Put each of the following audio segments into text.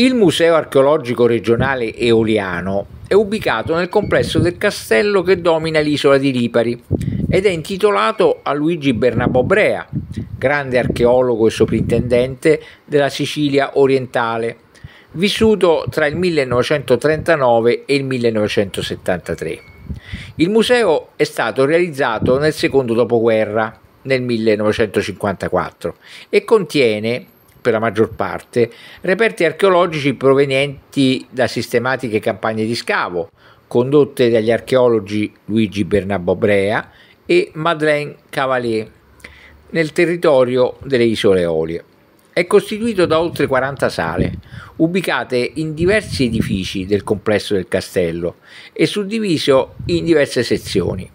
Il Museo archeologico regionale eoliano è ubicato nel complesso del castello che domina l'isola di Lipari ed è intitolato a Luigi Bernabò Brea, grande archeologo e soprintendente della Sicilia orientale, vissuto tra il 1939 e il 1973. Il museo è stato realizzato nel secondo dopoguerra, nel 1954, e contiene per la maggior parte, reperti archeologici provenienti da sistematiche campagne di scavo condotte dagli archeologi Luigi Bernabò Brea e Madeleine Cavalier nel territorio delle Isole Olie. È costituito da oltre 40 sale, ubicate in diversi edifici del complesso del castello e suddiviso in diverse sezioni.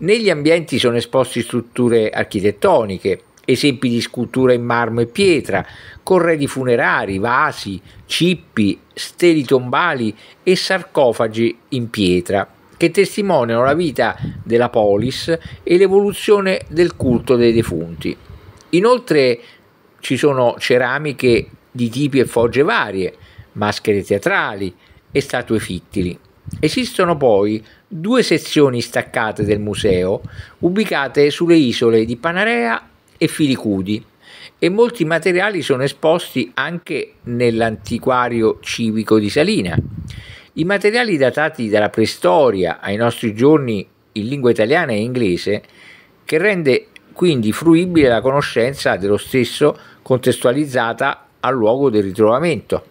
Negli ambienti sono esposti strutture architettoniche, esempi di scultura in marmo e pietra, corredi funerari, vasi, cippi, steli tombali e sarcofagi in pietra che testimoniano la vita della polis e l'evoluzione del culto dei defunti. Inoltre ci sono ceramiche di tipi e fogge varie, maschere teatrali e statue fittili. Esistono poi due sezioni staccate del museo ubicate sulle isole di Panarea e filicudi e molti materiali sono esposti anche nell'antiquario civico di Salina. I materiali datati dalla preistoria ai nostri giorni in lingua italiana e inglese, che rende quindi fruibile la conoscenza dello stesso contestualizzata al luogo del ritrovamento.